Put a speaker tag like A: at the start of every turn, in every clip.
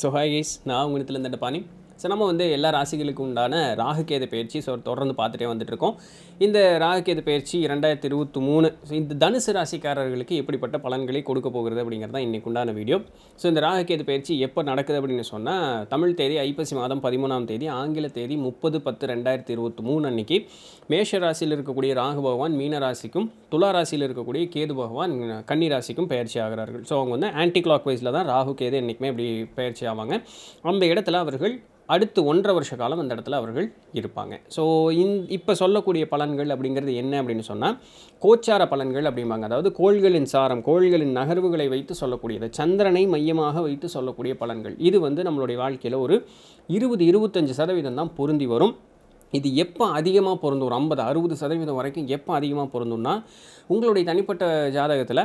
A: So hi guys, now I'm going to tell you the pani. So நம்ம வந்து எல்லா ராசிகளுக்கு உண்டான ராகுகேது பயிற்சி ஸோ தொடர்ந்து பார்த்துட்டே வந்துட்டுருக்கோம் இந்த ராகுகேது பயிற்சி இரண்டாயிரத்தி இருபத்தி மூணு ஸோ இந்த தனுசு ராசிக்காரர்களுக்கு எப்படிப்பட்ட பலன்களை கொடுக்க போகிறது அப்படிங்கிறது தான் இன்றைக்கு உண்டான வீடியோ ஸோ இந்த ராகுகேது பயிற்சி எப்போ நடக்குது அப்படின்னு சொன்னால் தமிழ் தேதி ஐப்பசி மாதம் பதிமூணாம் தேதி ஆங்கில தேதி முப்பது பத்து ரெண்டாயிரத்தி இருபத்தி மூணு அன்னைக்கு மேஷ ராசியில் இருக்கக்கூடிய ராகு பகவான் மீன ராசிக்கும் துலா ராசியில் இருக்கக்கூடிய கேது பகவான் கன்னி ராசிக்கும் பயிற்சி ஆகிறார்கள் ஸோ அவங்க வந்து ஆன்டி கிளாக் வைஸில் தான் ராகு கேது என்றைக்குமே இப்படி பயிற்சி ஆவாங்க அந்த இடத்துல அவர்கள் அடுத்து ஒன்றரை வருஷ காலம் அந்த இடத்துல அவர்கள் இருப்பாங்க ஸோ இந் இப்போ சொல்லக்கூடிய பலன்கள் அப்படிங்கிறது என்ன அப்படின்னு சொன்னால் கோச்சார பலன்கள் அப்படிம்பாங்க அதாவது கோள்களின் சாரம் கோள்களின் நகர்வுகளை வைத்து சொல்லக்கூடியது சந்திரனை மையமாக வைத்து சொல்லக்கூடிய பலன்கள் இது வந்து நம்மளுடைய வாழ்க்கையில் ஒரு இருபது இருபத்தஞ்சு சதவீதம் தான் பொருந்தி வரும் இது எப்போ அதிகமாக பொருந்தும் ஒரு ஐம்பது அறுபது சதவீதம் வரைக்கும் எப்போ அதிகமாக பொருந்தும்னா உங்களுடைய தனிப்பட்ட ஜாதகத்தில்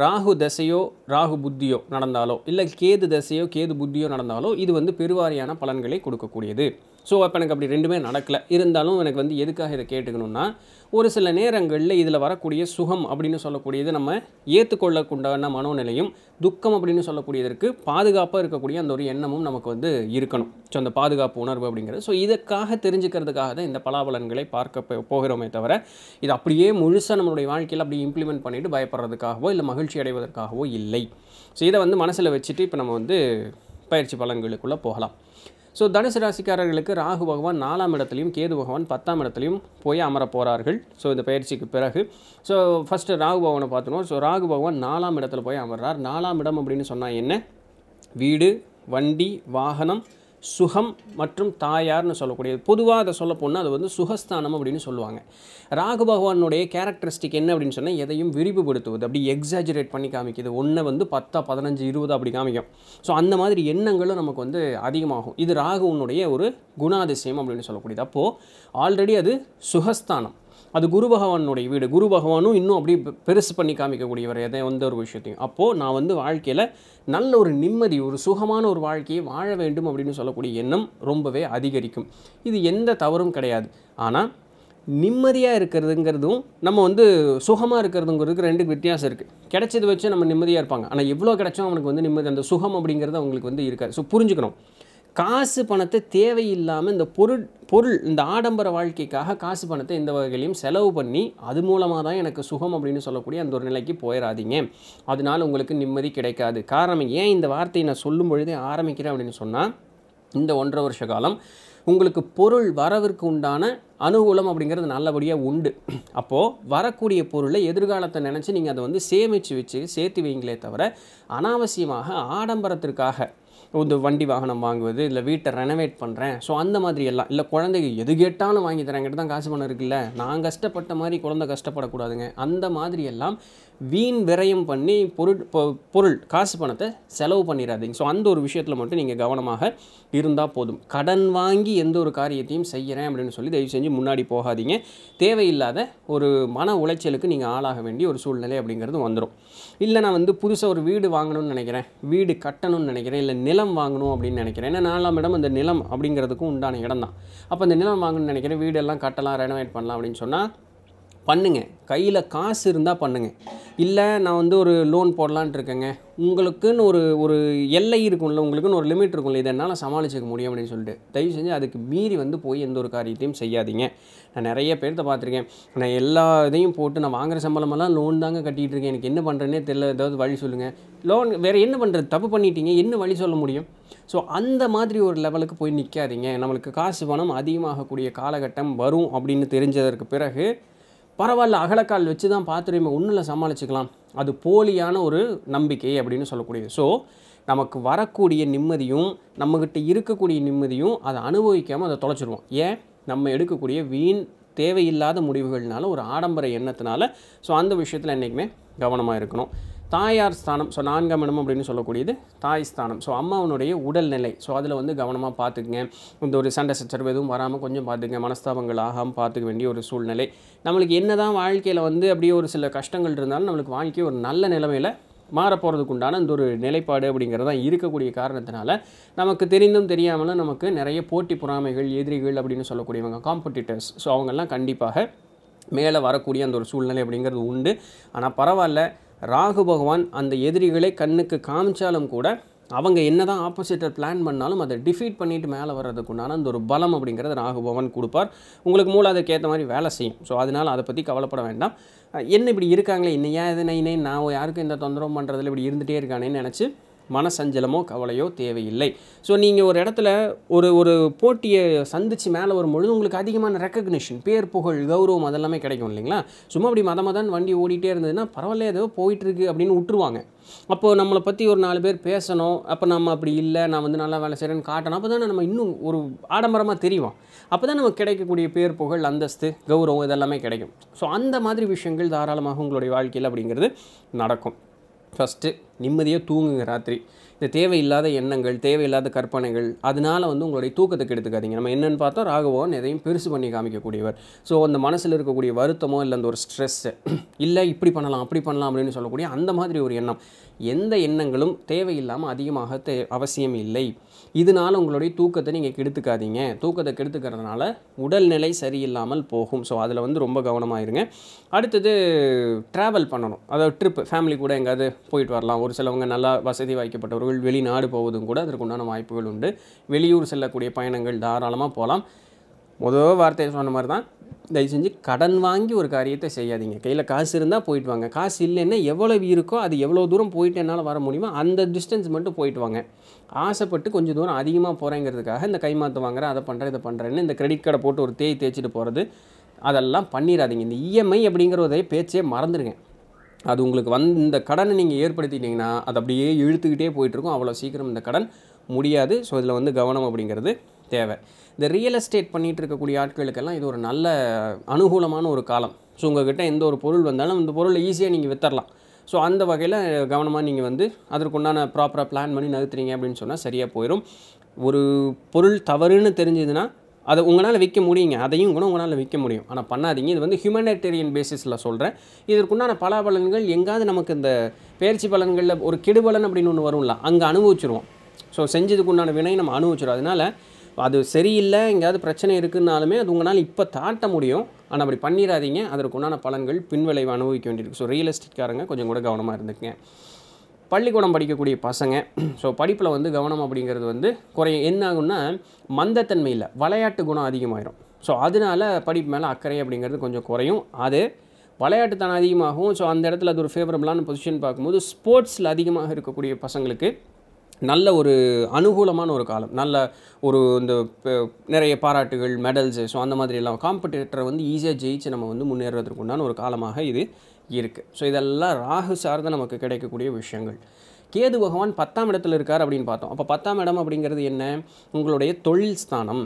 A: ராகு தசையோ ராகு புத்தியோ நடந்தாலோ இல்லை கேது தசையோ கேது புத்தியோ நடந்தாலோ இது வந்து பெருவாரியான பலன்களை கொடுக்கக்கூடியது ஸோ அப்போ எனக்கு அப்படி ரெண்டுமே நடக்கலை இருந்தாலும் எனக்கு வந்து எதுக்காக இதை கேட்டுக்கணும்னா ஒரு சில நேரங்களில் இதில் வரக்கூடிய சுகம் அப்படின்னு சொல்லக்கூடியது நம்ம ஏற்றுக்கொள்ளக்குண்டான மனோநிலையும் துக்கம் அப்படின்னு சொல்லக்கூடியதற்கு பாதுகாப்பாக இருக்கக்கூடிய அந்த ஒரு எண்ணமும் நமக்கு வந்து இருக்கணும் ஸோ அந்த பாதுகாப்பு உணர்வு அப்படிங்கிறது ஸோ இதற்காக தெரிஞ்சுக்கிறதுக்காக தான் இந்த பலாபலன்களை பார்க்க போகிறோமே தவிர இது அப்படியே முழுசாக நம்மளுடைய வாழ்க்கையில் அப்படி இம்ப்ளிமெண்ட் பண்ணிவிட்டு பயப்படுறதுக்காகவோ இல்லை மகிழ்ச்சி அடைவதற்காகவோ இல்லை ஸோ இதை வந்து மனசில் வச்சுட்டு இப்போ நம்ம வந்து பயிற்சி பலன்களுக்குள்ளே போகலாம் ஸோ தனுசு ராசிக்காரர்களுக்கு ராகு பகவான் நாலாம் இடத்துலையும் கேது பகவான் பத்தாம் இடத்துலையும் போய் அமர போகிறார்கள் ஸோ இந்த பயிற்சிக்கு பிறகு ஸோ ஃபஸ்ட்டு ராகு பகவானை பார்த்துருவோம் ஸோ ராகு பகவான் நாலாம் இடத்துல போய் அமர்றார் நாலாம் இடம் அப்படின்னு சொன்னால் என்ன வீடு வண்டி வாகனம் சுகம் மற்றும் தாயார்னு சொல்லக்கூடியது பொதுவாக அதை சொல்ல போனால் அது வந்து சுகஸ்தானம் அப்படின்னு சொல்லுவாங்க ராகு பகவானுடைய கேரக்டரிஸ்டிக் என்ன அப்படின்னு சொன்னால் எதையும் விரிவுபடுத்துவது அப்படி எக்ஸாஜுரேட் பண்ணி காமிக்குது ஒன்றை வந்து பத்தா பதினஞ்சு இருபது அப்படி காமிக்கும் ஸோ அந்த மாதிரி எண்ணங்களும் நமக்கு வந்து அதிகமாகும் இது ராகுவனுடைய ஒரு குணாதிசயம் அப்படின்னு சொல்லக்கூடியது அப்போது ஆல்ரெடி அது சுகஸ்தானம் அது குரு பகவானுடைய வீடு குரு பகவானும் இன்னும் அப்படி பெருசு பண்ணி காமிக்கக்கூடியவர் எதை எந்த ஒரு விஷயத்தையும் அப்போது நான் வந்து வாழ்க்கையில் நல்ல ஒரு நிம்மதி ஒரு சுகமான ஒரு வாழ்க்கையை வாழ வேண்டும் அப்படின்னு சொல்லக்கூடிய எண்ணம் ரொம்பவே அதிகரிக்கும் இது எந்த தவறும் கிடையாது ஆனால் நிம்மதியாக இருக்கிறதுங்கிறதும் நம்ம வந்து சுகமாக இருக்கிறதுங்கிறதுக்கு ரெண்டு வித்தியாசம் இருக்குது கிடைச்சது வச்சு நம்ம நிம்மதியாக இருப்பாங்க ஆனால் எவ்வளோ கிடைச்சோம் அவனுக்கு வந்து நிம்மதி அந்த சுகம் அப்படிங்கிறது அவங்களுக்கு வந்து இருக்காது ஸோ புரிஞ்சுக்கணும் காசு பணத்தை தேவையில்லாமல் இந்த பொருள் பொருள் இந்த ஆடம்பர வாழ்க்கைக்காக காசு பணத்தை எந்த வகையிலையும் செலவு பண்ணி அது மூலமாக தான் எனக்கு சுகம் அப்படின்னு சொல்லக்கூடிய அந்த ஒரு நிலைக்கு போயிடாதீங்க அதனால் உங்களுக்கு நிம்மதி கிடைக்காது காரணம் ஏன் இந்த வார்த்தையை நான் சொல்லும் பொழுதே ஆரம்பிக்கிறேன் அப்படின்னு சொன்னால் இந்த ஒன்றரை வருஷ காலம் உங்களுக்கு பொருள் வரவிற்கு உண்டான அனுகூலம் அப்படிங்கிறது நல்லபடியாக உண்டு அப்போது வரக்கூடிய பொருளை எதிர்காலத்தை நினச்சி நீங்கள் அதை வந்து சேமித்து வச்சு சேர்த்து வைங்களே தவிர அனாவசியமாக ஆடம்பரத்திற்காக இந்த வண்டி வாகனம் வாங்குவது இல்லை வீட்டை ரெனவேட் பண்ணுறேன் ஸோ அந்த மாதிரி எல்லாம் இல்லை குழந்தைக்கு எது கேட்டாலும் வாங்கி தரேன் கிட்ட தான் காசு பணம் இருக்குல்ல நான் கஷ்டப்பட்ட மாதிரி குழந்தை கஷ்டப்படக்கூடாதுங்க அந்த மாதிரி எல்லாம் வீண் விரயம் பண்ணி பொருள் பொருள் காசு பணத்தை செலவு பண்ணிடாதீங்க ஸோ அந்த ஒரு விஷயத்தில் மட்டும் நீங்கள் கவனமாக இருந்தால் போதும் கடன் வாங்கி எந்த ஒரு காரியத்தையும் செய்கிறேன் அப்படின்னு சொல்லி தயவு செஞ்சு முன்னாடி போகாதீங்க தேவையில்லாத ஒரு மன உளைச்சலுக்கு நீங்கள் ஆளாக வேண்டிய ஒரு சூழ்நிலை அப்படிங்கிறது வந்துடும் இல்லை நான் வந்து புதுசாக ஒரு வீடு வாங்கணும்னு நினைக்கிறேன் வீடு கட்டணும்னு நினைக்கிறேன் இல்லை நிலம் நிலம் வாங்கணும் அப்படின்னு நினைக்கிறேன் ஏன்னா நாலாம் இடம் அந்த நிலம் அப்படிங்கிறதுக்கும் உண்டான இடம் தான் அப்போ அந்த நிலம் வாங்கணும்னு நினைக்கிறேன் வீடெல்லாம் கட்டலாம் ரெனோவேட் பண்ணலாம் அப்படின்னு சொன்னால் பண்ணுங்கள் கையில் காசு இருந்தால் பண்ணுங்கள் இல்லை நான் வந்து ஒரு லோன் போடலான்ட்டு இருக்கேங்க உங்களுக்குன்னு ஒரு ஒரு எல்லை இருக்கும்ல உங்களுக்குன்னு ஒரு லிமிட் இருக்கும்ல இதை என்னால் சமாளிச்சிக்க முடியும் அப்படின்னு சொல்லிட்டு தயவு செஞ்சு அதுக்கு மீறி வந்து போய் எந்த ஒரு காரியத்தையும் செய்யாதீங்க நான் நிறைய பேர்த்த பார்த்துருக்கேன் நான் எல்லா இதையும் போட்டு நான் வாங்குகிற சம்பளமெல்லாம் லோன் தாங்க கட்டிகிட்டு இருக்கேன் எனக்கு என்ன பண்ணுறேன்னே தெரில ஏதாவது வழி சொல்லுங்கள் லோன் வேறு என்ன பண்ணுறது தப்பு பண்ணிட்டீங்க என்ன வழி சொல்ல முடியும் ஸோ அந்த மாதிரி ஒரு லெவலுக்கு போய் நிற்காதீங்க நம்மளுக்கு காசு பணம் அதிகமாகக்கூடிய காலகட்டம் வரும் அப்படின்னு தெரிஞ்சதற்கு பிறகு பரவாயில்ல அகலக்கால் வச்சு தான் பார்த்துருமே ஒன்றில் சமாளிச்சுக்கலாம் அது போலியான ஒரு நம்பிக்கை அப்படின்னு சொல்லக்கூடியது ஸோ நமக்கு வரக்கூடிய நிம்மதியும் நம்மக்கிட்ட இருக்கக்கூடிய நிம்மதியும் அதை அனுபவிக்காமல் அதை தொலைச்சிடுவோம் ஏன் நம்ம எடுக்கக்கூடிய வீண் தேவையில்லாத முடிவுகள்னால ஒரு ஆடம்பர எண்ணத்தினால ஸோ அந்த விஷயத்தில் என்றைக்குமே கவனமாக இருக்கணும் தாயார் ஸ்தானம் ஸோ நான்காம் இடம் அப்படின்னு சொல்லக்கூடியது தாய் ஸ்தானம் ஸோ அம்மாவனுடைய உடல்நிலை ஸோ அதில் வந்து கவனமாக பார்த்துக்குங்க இந்த ஒரு சண்டை சச்சரவு எதுவும் வராமல் கொஞ்சம் பார்த்துங்க மனஸ்தாபங்கள் ஆகாமல் பார்த்துக்க வேண்டிய ஒரு சூழ்நிலை நம்மளுக்கு என்ன தான் வாழ்க்கையில் வந்து அப்படியே ஒரு சில கஷ்டங்கள் இருந்தாலும் நம்மளுக்கு வாழ்க்கை ஒரு நல்ல நிலைமையில் மாறப்போகிறதுக்கு உண்டான இந்த ஒரு நிலைப்பாடு அப்படிங்கிறது தான் இருக்கக்கூடிய காரணத்தினால நமக்கு தெரிந்தும் தெரியாமலும் நமக்கு நிறைய போட்டி பொறாமைகள் எதிரிகள் அப்படின்னு சொல்லக்கூடியவங்க காம்படிட்டர்ஸ் ஸோ அவங்கெல்லாம் கண்டிப்பாக மேலே வரக்கூடிய அந்த ஒரு சூழ்நிலை அப்படிங்கிறது உண்டு ஆனால் பரவாயில்ல ராகு பகவான் அந்த எதிரிகளை கண்ணுக்கு காமிச்சாலும் கூட அவங்க என்ன தான் ஆப்போசிட்டர் பிளான் பண்ணாலும் அதை டிஃபீட் பண்ணிவிட்டு மேலே வர்றதுக்குண்டான அந்த ஒரு பலம் அப்படிங்கிறது ராகு பவன் கொடுப்பார் உங்களுக்கு மூளை அதுக்கேற்ற மாதிரி வேலை செய்யும் ஸோ அதனால் அதை பற்றி கவலைப்பட வேண்டாம் என்ன இப்படி இருக்காங்களே இன்னையா ஏன் இன்னே நான் யாருக்கும் இந்த தொந்தரவு பண்ணுறதுல இப்படி இருந்துகிட்டே இருக்கானேன்னு நினச்சி மனசஞ்சலமோ கவலையோ தேவையில்லை ஸோ நீங்கள் ஒரு இடத்துல ஒரு ஒரு போட்டியை சந்தித்து மேலே வரும்பொழுது உங்களுக்கு அதிகமான ரெக்கக்னிஷன் பேர் புகழ் கௌரவம் அதெல்லாமே கிடைக்கும் இல்லைங்களா சும்மா அப்படி மத மதம் வண்டி ஓடிட்டே இருந்ததுன்னா பரவாயில்ல ஏதோ போயிட்டுருக்கு அப்படின்னு விட்டுருவாங்க அப்போது நம்மளை பற்றி ஒரு நாலு பேர் பேசணும் அப்போ நம்ம அப்படி இல்லை நான் வந்து நல்லா வேலை செய்கிறேன்னு காட்டணும் அப்போ தானே நம்ம இன்னும் ஒரு ஆடம்பரமாக தெரியும் அப்போ தான் நமக்கு கிடைக்கக்கூடிய பேர் புகழ் அந்தஸ்து கௌரவம் இதெல்லாமே கிடைக்கும் ஸோ அந்த மாதிரி விஷயங்கள் தாராளமாக உங்களுடைய வாழ்க்கையில் அப்படிங்கிறது நடக்கும் ஃபஸ்ட்டு நிம்மதியாக தூங்குங்க ராத்திரி இந்த தேவையில்லாத எண்ணங்கள் தேவையில்லாத கற்பனைகள் அதனால் வந்து உங்களுடைய தூக்கத்தை கெடுத்துக்காதீங்க நம்ம என்னென்னு பார்த்தோம் ராகவன் எதையும் பெருசு பண்ணி காமிக்கக்கூடியவர் ஸோ அந்த மனசில் இருக்கக்கூடிய வருத்தமோ இல்லை அந்த ஒரு ஸ்ட்ரெஸ்ஸு இல்லை இப்படி பண்ணலாம் அப்படி பண்ணலாம் அப்படின்னு சொல்லக்கூடிய அந்த மாதிரி ஒரு எண்ணம் எந்த எண்ணங்களும் தேவையில்லாமல் அதிகமாக தே அவசியம் இல்லை இதனால் உங்களுடைய தூக்கத்தை நீங்கள் கெடுத்துக்காதீங்க தூக்கத்தை கெடுத்துக்கிறதுனால உடல்நிலை சரியில்லாமல் போகும் ஸோ அதில் வந்து ரொம்ப கவனமாக இருங்க அடுத்தது ட்ராவல் பண்ணணும் அதாவது ட்ரிப்பு ஃபேமிலி கூட எங்கேயாவது போயிட்டு வரலாம் ஒரு சிலவங்க நல்லா வசதி வாய்க்கப்பட்டவர்கள் வெளிநாடு போவதும் கூட அதற்குண்டான வாய்ப்புகள் உண்டு வெளியூர் செல்லக்கூடிய பயணங்கள் தாராளமாக போகலாம் முதல் வார்த்தையை சொன்ன மாதிரி தான் தயவு செஞ்சு கடன் வாங்கி ஒரு காரியத்தை செய்யாதீங்க கையில் காசு இருந்தால் போயிட்டு வாங்க காசு இல்லைன்னா எவ்வளோ இருக்கோ அது எவ்வளோ தூரம் போயிட்டு என்னால் வர முடியுமோ அந்த டிஸ்டன்ஸ் மட்டும் போயிட்டு வாங்க ஆசைப்பட்டு கொஞ்சம் தூரம் அதிகமாக போகிறேங்கிறதுக்காக இந்த கைமாற்று வாங்குறேன் அதை பண்ணுறேன் இதை பண்ணுறேன்னு இந்த கிரெடிட் கார்டை போட்டு ஒரு தேய் தேய்ச்சிட்டு போகிறது அதெல்லாம் பண்ணிடாதீங்க இந்த இஎம்ஐ e அப்படிங்கிறதே பேச்சே மறந்துடுங்க அது உங்களுக்கு வந் இந்த கடனை நீங்கள் ஏற்படுத்திட்டிங்கன்னா அது அப்படியே இழுத்துக்கிட்டே போயிட்டுருக்கும் அவ்வளோ சீக்கிரம் இந்த கடன் முடியாது ஸோ இதில் வந்து கவனம் அப்படிங்கிறது தேவை இந்த ரியல் எஸ்டேட் பண்ணிகிட்டு இருக்கக்கூடிய ஆட்களுக்கெல்லாம் இது ஒரு நல்ல அனுகூலமான ஒரு காலம் ஸோ உங்கள்கிட்ட எந்த ஒரு பொருள் வந்தாலும் அந்த பொருளை ஈஸியாக நீங்கள் வித்தரலாம் ஸோ அந்த வகையில் கவனமாக நீங்கள் வந்து அதற்குண்டான ப்ராப்பராக பிளான் பண்ணி நகர்த்துறீங்க அப்படின்னு சொன்னால் சரியாக போயிடும் ஒரு பொருள் தவறுன்னு தெரிஞ்சதுன்னா அதை உங்களால் விற்க முடியுங்க அதையும் கூட உங்களால் விற்க முடியும் ஆனால் பண்ணாதீங்க இது வந்து ஹியூமனிட்டேரியன் பேசிஸில் சொல்கிறேன் இதற்குண்டான பல பலன்கள் எங்காவது நமக்கு இந்த பயிற்சி பலன்களில் ஒரு கெடுபலன் அப்படின்னு ஒன்று வரும்ல அங்கே அனுபவிச்சிருவோம் ஸோ செஞ்சதுக்கு உண்டான வினை நம்ம அனுபவிச்சிடும் அதனால் அது சரியில்லை எங்கேயாவது பிரச்சனை இருக்குன்னாலுமே அது உங்களால் இப்போ தாட்ட முடியும் ஆனால் அப்படி பண்ணிடாதீங்க அதற்குண்டான பலன்கள் பின்விளைவு அனுபவிக்க வேண்டியிருக்கு ஸோ ரியல் எஸ்டேட்காரங்க கொஞ்சம் கூட கவனமாக இருந்துக்குங்க பள்ளிக்கூடம் படிக்கக்கூடிய பசங்க ஸோ படிப்பில் வந்து கவனம் அப்படிங்கிறது வந்து குறையும் என்ன ஆகும்னா மந்தத்தன்மையில் விளையாட்டு குணம் அதிகமாயிடும் ஸோ அதனால் படிப்பு மேலே அக்கறை அப்படிங்கிறது கொஞ்சம் குறையும் அது விளையாட்டுத்தனம் அதிகமாகும் ஸோ அந்த இடத்துல அது ஒரு ஃபேவரபுளான பொசிஷன் பார்க்கும்போது ஸ்போர்ட்ஸில் அதிகமாக இருக்கக்கூடிய பசங்களுக்கு நல்ல ஒரு அனுகூலமான ஒரு காலம் நல்ல ஒரு இந்த நிறைய பாராட்டுகள் மெடல்ஸு ஸோ அந்த மாதிரி எல்லாம் காம்படிட்டரை வந்து ஈஸியாக ஜெயிச்சு நம்ம வந்து முன்னேறதுக்கு உண்டான ஒரு காலமாக இது இருக்குது ஸோ இதெல்லாம் ராகு சார்ந்து நமக்கு கிடைக்கக்கூடிய விஷயங்கள் கேது பகவான் பத்தாம் இடத்துல இருக்கார் அப்படின்னு பார்த்தோம் அப்போ பத்தாம் இடம் அப்படிங்கிறது என்ன உங்களுடைய தொழில் ஸ்தானம்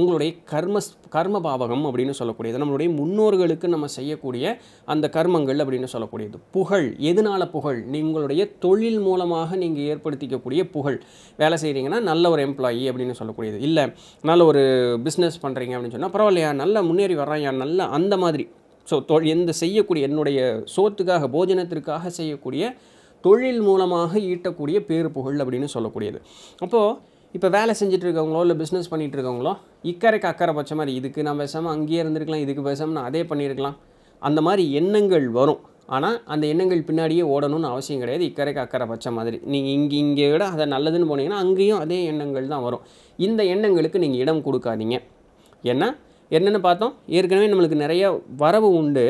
A: உங்களுடைய கர்ம கர்ம பாவகம் அப்படின்னு சொல்லக்கூடியது நம்மளுடைய முன்னோர்களுக்கு நம்ம செய்யக்கூடிய அந்த கர்மங்கள் அப்படின்னு சொல்லக்கூடியது புகழ் எதனால புகழ் உங்களுடைய தொழில் மூலமாக நீங்கள் ஏற்படுத்திக்கக்கூடிய புகழ் வேலை செய்கிறீங்கன்னா நல்ல ஒரு எம்ப்ளாயி அப்படின்னு சொல்லக்கூடியது இல்லை நல்ல ஒரு பிஸ்னஸ் பண்ணுறீங்க அப்படின்னு சொன்னால் பரவாயில்லையா நல்லா முன்னேறி வர்றாயா நல்லா அந்த மாதிரி ஸோ தொ எந்த செய்யக்கூடிய என்னுடைய சோத்துக்காக போஜனத்திற்காக செய்யக்கூடிய தொழில் மூலமாக ஈட்டக்கூடிய பேரு புகழ் அப்படின்னு சொல்லக்கூடியது அப்போது இப்போ வேலை செஞ்சுட்டு இருக்கவங்களோ இல்லை பிஸ்னஸ் பண்ணிகிட்டு இருக்கவங்களோ இக்கரைக்கு அக்கறை பச்சை மாதிரி இதுக்கு நான் பேசாமல் அங்கேயே இருந்திருக்கலாம் இதுக்கு பேசாமல் நான் அதே பண்ணியிருக்கலாம் அந்த மாதிரி எண்ணங்கள் வரும் ஆனால் அந்த எண்ணங்கள் பின்னாடியே ஓடணும்னு அவசியம் கிடையாது இக்கரைக்கு அக்கறை பச்சை மாதிரி நீங்கள் இங்கே இங்கே விட அதை நல்லதுன்னு போனீங்கன்னா அங்கேயும் அதே எண்ணங்கள் தான் வரும் இந்த எண்ணங்களுக்கு நீங்கள் இடம் கொடுக்காதீங்க ஏன்னா என்னென்னு பார்த்தோம் ஏற்கனவே நம்மளுக்கு நிறைய வரவு உண்டு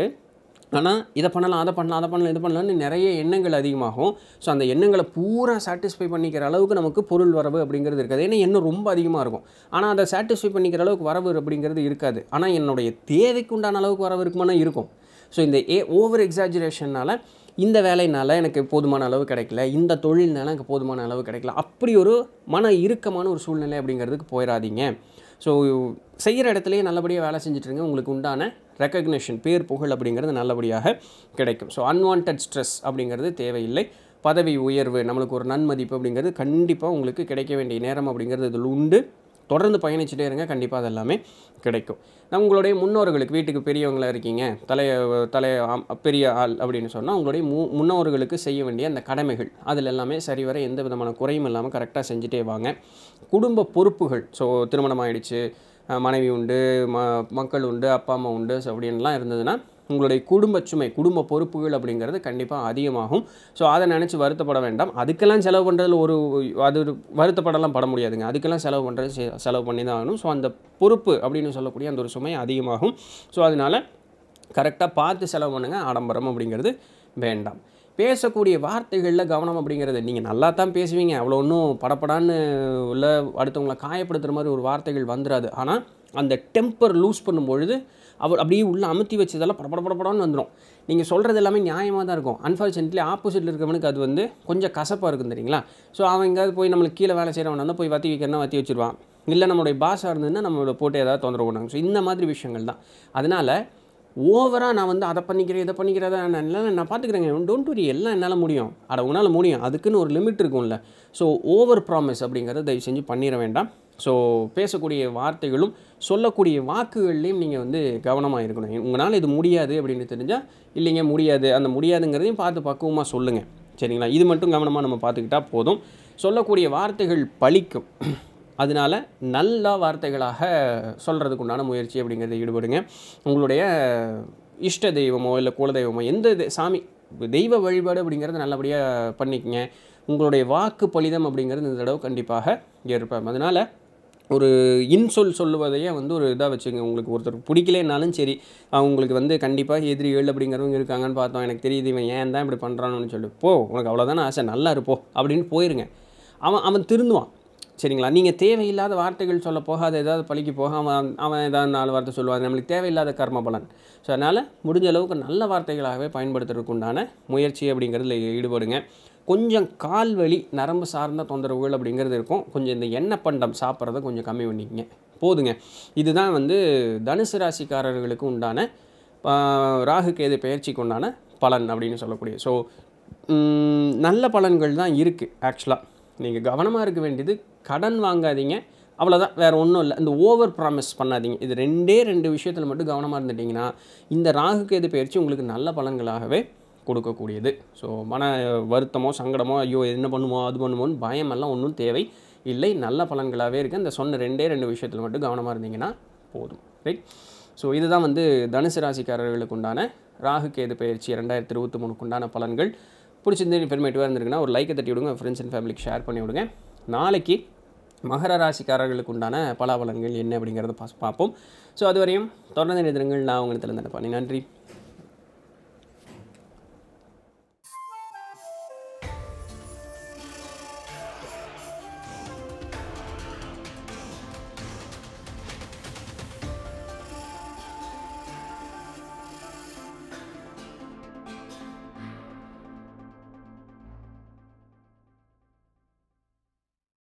A: ஆனால் இதை பண்ணலாம் அதை பண்ணலாம் அதை பண்ணலாம் இது பண்ணலாம்னு நிறைய எண்ணங்கள் அதிகமாகும் ஸோ அந்த எண்ணங்களை பூரா சாட்டிஸ்ஃபை பண்ணிக்கிற அளவுக்கு நமக்கு பொருள் வரவு அப்படிங்கிறது இருக்காது ஏன்னா எண்ணம் ரொம்ப அதிகமாக இருக்கும் ஆனால் அதை சாட்டிஸ்ஃபை பண்ணிக்கிற அளவுக்கு வரவு அப்படிங்கிறது இருக்காது ஆனால் என்னுடைய தேவைக்கு உண்டான அளவுக்கு வரவு இருக்குமானா இருக்கும் ஸோ இந்த ஏ ஓவர் எக்ஸாஜுரேஷனால் இந்த வேலையினால் எனக்கு போதுமான அளவு கிடைக்கல இந்த தொழில்னால எனக்கு போதுமான அளவு கிடைக்கல அப்படி ஒரு மன இறுக்கமான ஒரு சூழ்நிலை அப்படிங்கிறதுக்கு போயிடாதீங்க ஸோ செய்கிற இடத்துலையே நல்லபடியாக வேலை செஞ்சுட்ருங்க உங்களுக்கு உண்டான ரெக்கக்னேஷன் பேர் புகழ் அப்படிங்கிறது நல்லபடியாக கிடைக்கும் ஸோ அன்வான்ட் ஸ்ட்ரெஸ் அப்படிங்கிறது தேவையில்லை பதவி உயர்வு நம்மளுக்கு ஒரு நன்மதிப்பு அப்படிங்கிறது கண்டிப்பாக உங்களுக்கு கிடைக்க வேண்டிய நேரம் அப்படிங்கிறது இதில் உண்டு தொடர்ந்து பயணிச்சுட்டே இருங்க கண்டிப்பாக அது எல்லாமே கிடைக்கும் உங்களுடைய முன்னோர்களுக்கு வீட்டுக்கு பெரியவங்களாக இருக்கீங்க தலைய தலைய பெரிய ஆள் அப்படின்னு சொன்னால் உங்களுடைய மு முன்னோர்களுக்கு செய்ய வேண்டிய அந்த கடமைகள் அதில் எல்லாமே சரிவர எந்த விதமான குறையும் இல்லாமல் கரெக்டாக செஞ்சுட்டே வாங்க குடும்ப பொறுப்புகள் ஸோ திருமணம் ஆகிடுச்சு மனைவி உண்டு ம மக்கள் உண்டு அப்பா அம்மா உண்டு அப்படின்லாம் இருந்ததுன்னா உங்களுடைய குடும்ப சுமை குடும்ப பொறுப்புகள் அப்படிங்கிறது கண்டிப்பாக அதிகமாகும் ஸோ அதை நினச்சி வருத்தப்பட வேண்டாம் அதுக்கெல்லாம் செலவு பண்ணுறதுல ஒரு அது வருத்தப்படலாம் பட முடியாதுங்க அதுக்கெல்லாம் செலவு பண்ணுறது செலவு பண்ணி தான் ஆகணும் ஸோ அந்த பொறுப்பு அப்படின்னு சொல்லக்கூடிய அந்த ஒரு சுமை அதிகமாகும் ஸோ அதனால் கரெக்டாக பார்த்து செலவு பண்ணுங்கள் ஆடம்பரம் அப்படிங்கிறது வேண்டாம் பேசக்கூடிய வார்த்தைகளில் கவனம் அப்படிங்கிறது நீங்கள் நல்லா தான் பேசுவீங்க அவ்வளோ ஒன்றும் படப்படான்னு உள்ள அடுத்தவங்களை காயப்படுத்துகிற மாதிரி ஒரு வார்த்தைகள் வந்துடாது ஆனால் அந்த டெம்பர் லூஸ் பண்ணும்பொழுது அவர் அப்படியே உள்ளே அமுத்தி வச்சதெல்லாம் படப்பட படப்படன்னு வந்துடும் நீங்கள் சொல்கிறது எல்லாமே நியாயமாக தான் இருக்கும் அன்ஃபார்ச்சுனேட்லி ஆப்போசிட்டில் இருக்கிறவனுக்கு அது வந்து கொஞ்சம் கசப்பாக இருக்கும் தெரியுங்களா ஸோ அவன் எங்கேயாவது போய் நம்மளுக்கு கீழே வேலை செய்கிறவன் வந்தால் போய் வத்தி வைக்கிறனா வத்தி வச்சுருவான் இல்லை நம்மளுடைய பாஷாக இருந்ததுன்னா நம்மளோட போட்டு ஏதாவது தொந்தரவு பண்ணுவாங்க ஸோ இந்த மாதிரி விஷயங்கள் தான் அதனால் ஓவராக நான் வந்து அதை பண்ணிக்கிறேன் இதை பண்ணிக்கிறதா நான் எல்லாம் நான் பார்த்துக்கிறேங்க டோன்ட் வரி எல்லாம் என்னால் முடியும் அட உன்னால் முடியும் அதுக்குன்னு ஒரு லிமிட் இருக்கும்ல ஸோ ஓவர் ப்ராமிஸ் அப்படிங்கிறத தயவு செஞ்சு பண்ணிட வேண்டாம் ஸோ பேசக்கூடிய வார்த்தைகளும் சொல்லக்கூடிய வாக்குகள்லையும் நீங்கள் வந்து கவனமாக இருக்கணும் உங்களால் இது முடியாது அப்படின்னு தெரிஞ்சால் இல்லைங்க முடியாது அந்த முடியாதுங்கிறதையும் பார்த்து பக்குவமாக சொல்லுங்கள் சரிங்களா இது மட்டும் கவனமாக நம்ம பார்த்துக்கிட்டா போதும் சொல்லக்கூடிய வார்த்தைகள் பழிக்கும் அதனால் நல்ல வார்த்தைகளாக சொல்கிறதுக்கு உண்டான முயற்சி அப்படிங்கிறத ஈடுபடுங்க உங்களுடைய இஷ்ட தெய்வமோ இல்லை குல தெய்வமோ எந்த சாமி தெய்வ வழிபாடு அப்படிங்கிறது நல்லபடியாக பண்ணிக்கங்க உங்களுடைய வாக்கு பலிதம் அப்படிங்கிறது இந்த தடவை கண்டிப்பாக ஏற்பேன் அதனால் ஒரு இன்சொல் சொல்லுவதையே வந்து ஒரு இதாக வச்சுங்க உங்களுக்கு ஒருத்தர் பிடிக்கலேனாலும் சரி அவங்களுக்கு வந்து கண்டிப்பாக எதிரி ஏழு அப்படிங்கிறவங்க இருக்காங்கன்னு பார்த்தோம் எனக்கு தெரியுது இவன் ஏன் தான் இப்படி பண்ணுறான்னு சொல்லிட்டு போ உனக்கு அவ்வளோதான ஆசை நல்லா இருப்போ அப்படின்னு போயிருங்க அவன் அவன் திருந்துவான் சரிங்களா நீங்கள் தேவையில்லாத வார்த்தைகள் சொல்ல போகாத ஏதாவது பழிக்கு போக அவன் அவன் ஏதாவது நாலு வார்த்தை சொல்லுவாங்க நம்மளுக்கு தேவையில்லாத கர்ம பலன் ஸோ அதனால் முடிஞ்ச அளவுக்கு நல்ல வார்த்தைகளாகவே பயன்படுத்துறதுக்கு உண்டான முயற்சி அப்படிங்கிறதுல ஈடுபடுங்க கொஞ்சம் கால் வலி நரம்பு சார்ந்த தொந்தரவுகள் அப்படிங்கிறது இருக்கும் கொஞ்சம் இந்த எண்ணெய் பண்டம் சாப்பிட்றத கொஞ்சம் கம்மி பண்ணிக்கங்க போதுங்க இதுதான் வந்து தனுசு ராசிக்காரர்களுக்கு உண்டான ராகு கேது பயிற்சிக்கு உண்டான பலன் அப்படின்னு சொல்லக்கூடிய ஸோ நல்ல பலன்கள் தான் இருக்குது ஆக்சுவலாக நீங்கள் கவனமாக இருக்க வேண்டியது கடன் வாங்காதீங்க அவ்வளோதான் வேறு ஒன்றும் இல்லை இந்த ஓவர் ப்ராமிஸ் பண்ணாதீங்க இது ரெண்டே ரெண்டு விஷயத்தில் மட்டும் கவனமாக இருந்துட்டிங்கன்னா இந்த ராகு கேது பயிற்சி உங்களுக்கு நல்ல பலன்களாகவே கொடுக்கக்கூடியது ஸோ மன வருத்தமோ சங்கடமோ ஐயோ என்ன பண்ணுமோ அது பண்ணுமோன்னு பயமெல்லாம் ஒன்றும் தேவை இல்லை நல்ல பலன்களாகவே இருக்குது அந்த சொன்ன ரெண்டே ரெண்டு விஷயத்தில் மட்டும் கவனமாக இருந்தீங்கன்னா போதும் ரைட் ஸோ இதுதான் வந்து தனுசு ராசிக்காரர்களுக்கு உண்டான ராகு கேது பயிற்சி ரெண்டாயிரத்தி இருபத்தி மூணுக்கு உண்டான பலன்கள் பிடிச்சிருந்து இன்ஃபர்மேட்டிவாக இருந்திருக்குன்னா ஒரு லைக்கை தட்டி விடுங்க ஃப்ரெண்ட்ஸ் அண்ட் ஃபேமிலிக்கு ஷேர் பண்ணி விடுங்க நாளைக்கு மகர ராசிக்காரர்களுக்கு உண்டான பலன்கள் என்ன அப்படிங்கிறத பார்ப்போம் ஸோ அதுவரையும் தொடர்ந்து நிறுத்தங்கள் நான் உங்களுக்கு தெரிந்து நினைப்பேன் நன்றி